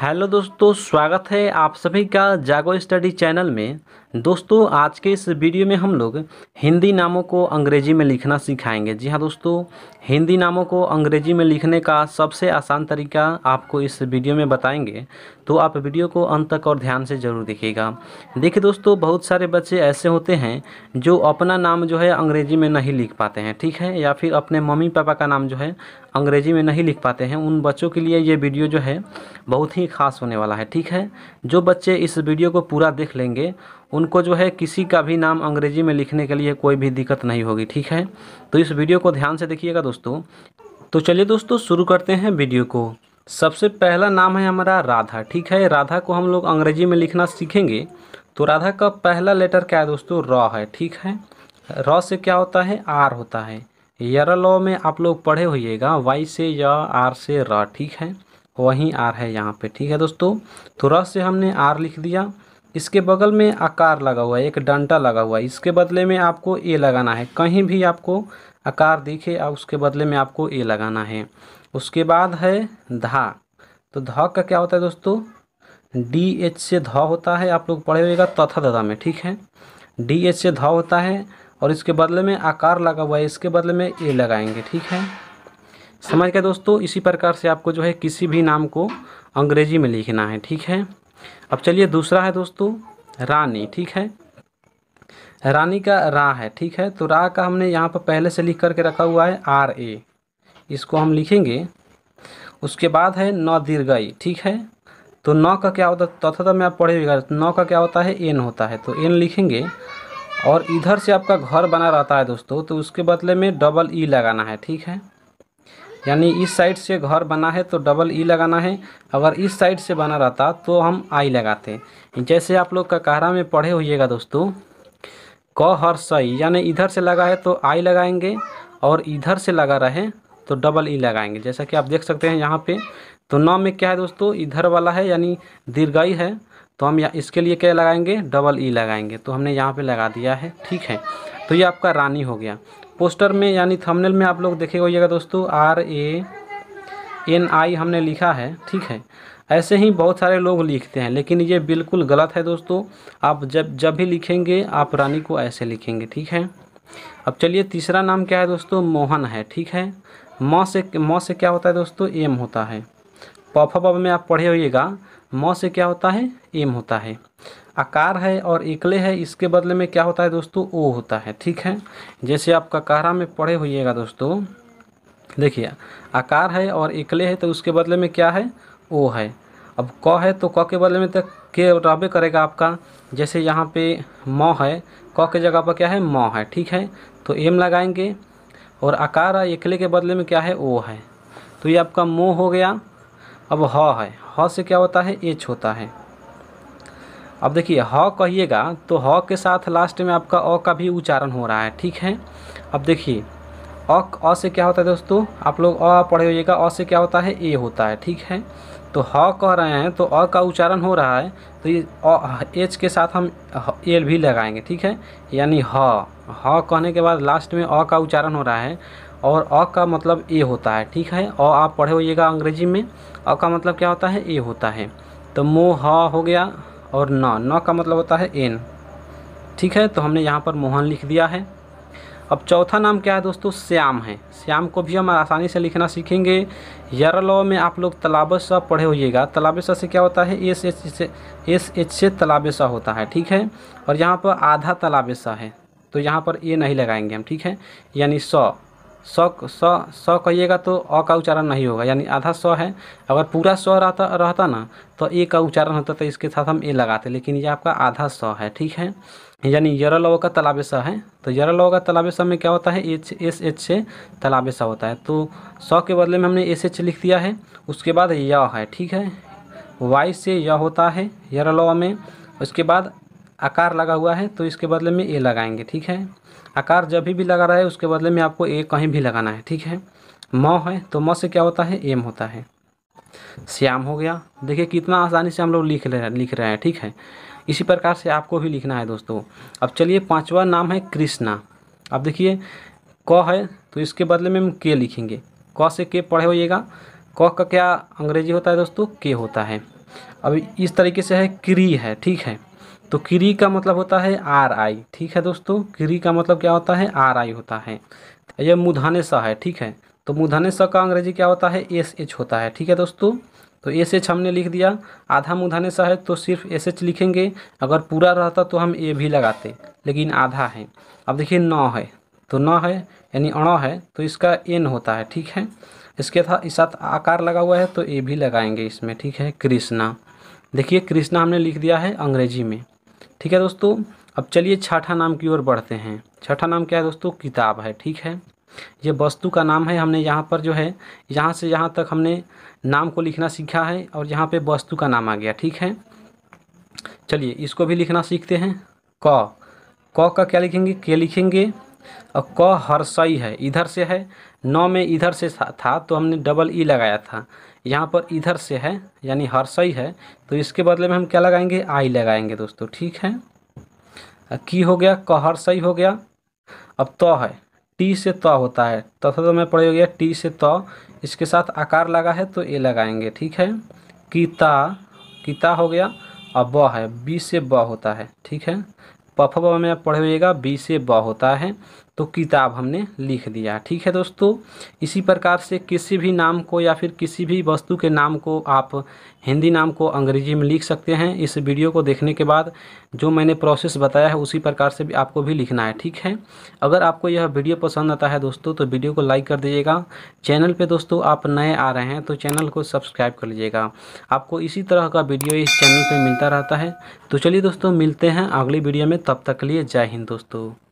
hello दोस्तों स्वागत है आप सभी का जागो स्टडी चैनल में दोस्तों आज के इस वीडियो में हम लोग हिंदी नामों को अंग्रेजी में लिखना सिखाएंगे जी हाँ दोस्तों हिंदी नामों को अंग्रेजी में लिखने का सबसे आसान तरीका आपको इस वीडियो में बताएंगे तो आप वीडियो को अंत तक और ध्यान से ज़रूर देखिएगा देखिए दोस्तों बहुत सारे बच्चे ऐसे होते हैं जो अपना नाम जो है अंग्रेजी में नहीं लिख पाते हैं ठीक है या फिर अपने मम्मी पापा का नाम जो है अंग्रेजी में नहीं लिख पाते हैं उन बच्चों के लिए ये वीडियो जो है बहुत ही खास होने वाला है ठीक है जो बच्चे इस वीडियो को पूरा देख लेंगे उनको जो है किसी का भी नाम अंग्रेजी में लिखने के लिए कोई भी दिक्कत नहीं होगी ठीक है तो इस वीडियो को ध्यान से देखिएगा दोस्तों तो चलिए दोस्तों शुरू करते हैं वीडियो को सबसे पहला नाम है हमारा राधा ठीक है राधा को हम लोग अंग्रेजी में लिखना सीखेंगे तो राधा का पहला लेटर क्या है दोस्तों र है ठीक है र से क्या होता है आर होता है यर लॉ में आप लोग पढ़े होइएगा वाई से य आर से र ठीक है वहीं आर है यहाँ पे ठीक है दोस्तों तो र से हमने आर लिख दिया इसके बगल में आकार लगा हुआ है एक डंटा लगा हुआ है इसके बदले में आपको ए लगाना है कहीं भी आपको आकार दिखे और उसके बदले में आपको ए लगाना है उसके बाद है धा तो ध का क्या होता है दोस्तों डी एच से ध होता है आप लोग पढ़े हुएगा तथा दधा में ठीक है डी एच से ध होता है और इसके बदले में आकार लगा हुआ है इसके बदले में ए लगाएंगे ठीक है समझ गए दोस्तों इसी प्रकार से आपको जो है किसी भी नाम को अंग्रेजी में लिखना है ठीक है अब चलिए दूसरा है दोस्तों रानी ठीक है रानी का रा है ठीक है तो रा का हमने यहाँ पर पहले से लिख करके रखा हुआ है आर ए इसको हम लिखेंगे उसके बाद है नौ दीर्घई ठीक है तो नौ का क्या होता है तो तथा मैं आप पढ़ेगा नौ का क्या होता है एन होता है तो एन लिखेंगे और इधर से आपका घर बना रहता है दोस्तों तो उसके बदले में डबल ई लगाना है ठीक है यानी इस साइड से घर बना है तो डबल ई लगाना है अगर इस साइड से बना रहता तो हम आई लगाते जैसे आप लोग का कहरा में पढ़े हुईगा दोस्तों क हर सही यानी इधर से लगा है तो आई लगाएंगे और इधर से लगा रहे तो डबल ई लगाएंगे जैसा कि आप देख सकते हैं यहाँ पे तो न में क्या है दोस्तों इधर वाला है यानी दीर्घाई है तो हम इसके लिए क्या लगाएंगे डबल ई लगाएंगे तो हमने यहाँ पे लगा दिया है ठीक है तो ये आपका रानी हो गया पोस्टर में यानी थंबनेल में आप लोग देखे होइएगा दोस्तों आर ए एन आई हमने लिखा है ठीक है ऐसे ही बहुत सारे लोग लिखते हैं लेकिन ये बिल्कुल गलत है दोस्तों आप जब जब भी लिखेंगे आप रानी को ऐसे लिखेंगे ठीक है अब चलिए तीसरा नाम क्या है दोस्तों मोहन है ठीक है म से म से क्या होता है दोस्तों एम होता है पफ पफ में आप पढ़े होइएगा म से क्या होता है एम होता है आकार है और एकले है इसके बदले में क्या होता है दोस्तों ओ होता है ठीक है जैसे आपका कारा में पढ़े होइएगा दोस्तों देखिए आकार है और एकले है तो उसके बदले में क्या है ओ है अब क है तो क के बदले में तो के रबे करेगा आपका जैसे यहाँ पे म है क के जगह पर क्या है म है ठीक है तो एम लगाएंगे और आकार एकले के बदले में क्या है ओ है तो ये आपका मो हो गया अब ह है ह से क्या होता है एच होता है अब देखिए ह कहिएगा तो ह के साथ लास्ट में आपका अ का भी उच्चारण हो रहा है ठीक है अब देखिए अ अ से क्या होता है दोस्तों आप लोग अ पढ़े होइएगा अ से क्या होता है ए होता है ठीक है तो ह कह रहे हैं तो अ का उच्चारण हो रहा है तो ये एच के साथ हम एल भी लगाएंगे ठीक है यानी ह ह कहने के बाद लास्ट में अ का उच्चारण हो रहा है और अ का मतलब ए होता है ठीक है अ आप पढ़े होइएगा अंग्रेजी में अ का मतलब क्या होता है ए होता है तो मो ह हो गया और न न का मतलब होता है एन ठीक है तो हमने यहाँ पर मोहन लिख दिया है अब चौथा नाम क्या है दोस्तों श्याम है श्याम को भी हम आसानी से लिखना सीखेंगे यरलो में आप लोग तलाबसा पढ़े होइएगा तलाबसा से क्या होता है एस एच से एस एच से तलाबसा होता है ठीक है और यहाँ पर आधा तलाबसा है तो यहाँ पर ए नहीं लगाएंगे हम ठीक है यानी सौ स स स कहिएगा तो अ का उच्चारण नहीं होगा यानी आधा स है अगर पूरा स रहता रहता ना तो ए का उच्चारण होता तो इसके साथ हम ए लगाते लेकिन ये आपका आधा स है ठीक है यानी लव का तालाब स है तो लव का तालाब स में क्या होता है एच एस एच से तालाब स होता है तो सौ के बदले में हमने एस एच लिख दिया है उसके बाद य है ठीक है वाई से य होता है लव में उसके बाद आकार लगा हुआ है तो इसके बदले में ए लगाएंगे ठीक है आकार जब भी लगा रहा है उसके बदले में आपको ए कहीं भी लगाना है ठीक है म है तो म से क्या होता है एम होता है श्याम हो गया देखिए कितना आसानी से हम लोग लिख ले लिख रहे हैं ठीक है इसी प्रकार से आपको भी लिखना है दोस्तों अब चलिए पाँचवा नाम है कृष्णा अब देखिए क है तो इसके बदले में हम के लिखेंगे क से के पढ़े होइएगा क का क्या अंग्रेजी होता है दोस्तों के होता है अब इस तरीके से है क्री है ठीक है तो क्री का मतलब होता है आर आई ठीक है दोस्तों क्री का मतलब क्या होता है आर आई होता है यह मुधाने सा है ठीक है तो मुधाने सा का अंग्रेजी क्या होता है एस एच होता है ठीक है दोस्तों तो एस एच हमने लिख दिया आधा मुधाने सा है तो सिर्फ एस एच लिखेंगे अगर पूरा रहता तो हम ए भी लगाते लेकिन आधा है अब देखिए न है तो न है यानी अण है तो इसका एन होता है ठीक है इसके था इस साथ आकार लगा हुआ है तो ए भी लगाएंगे इसमें ठीक है कृष्णा देखिए कृष्णा हमने लिख दिया है अंग्रेजी में ठीक है दोस्तों अब चलिए छठा नाम की ओर बढ़ते हैं छठा नाम क्या है दोस्तों किताब है ठीक है ये वस्तु का नाम है हमने यहाँ पर जो है यहाँ से यहाँ तक हमने नाम को लिखना सीखा है और यहाँ पे वस्तु का नाम आ गया ठीक है चलिए इसको भी लिखना सीखते हैं क क का क्या लिखेंगे के लिखेंगे और क हर्षई है इधर से है नौ में इधर से था तो हमने डबल ई लगाया था यहाँ पर इधर से है यानी हर्षई है तो इसके बदले में हम क्या लगाएंगे आई लगाएंगे दोस्तों ठीक है की हो गया कहरसई हो गया अब त तो है टी से त तो होता है तथा तो में पड़े हो गया टी से त तो, इसके साथ आकार लगा है तो ए लगाएंगे ठीक है किता किता हो गया अब ब है बी से ब होता है ठीक है पफ ब में पढ़े बी से ब होता है तो किताब हमने लिख दिया ठीक है दोस्तों इसी प्रकार से किसी भी नाम को या फिर किसी भी वस्तु के नाम को आप हिंदी नाम को अंग्रेजी में लिख सकते हैं इस वीडियो को देखने के बाद जो मैंने प्रोसेस बताया है उसी प्रकार से भी आपको भी लिखना है ठीक है अगर आपको यह वीडियो पसंद आता है दोस्तों तो वीडियो को लाइक कर दीजिएगा चैनल पर दोस्तों आप नए आ रहे हैं तो चैनल को सब्सक्राइब कर लीजिएगा आपको इसी तरह का वीडियो इस चैनल पर मिलता रहता है तो चलिए दोस्तों मिलते हैं अगली वीडियो में तब तक के लिए जय हिंद दोस्तों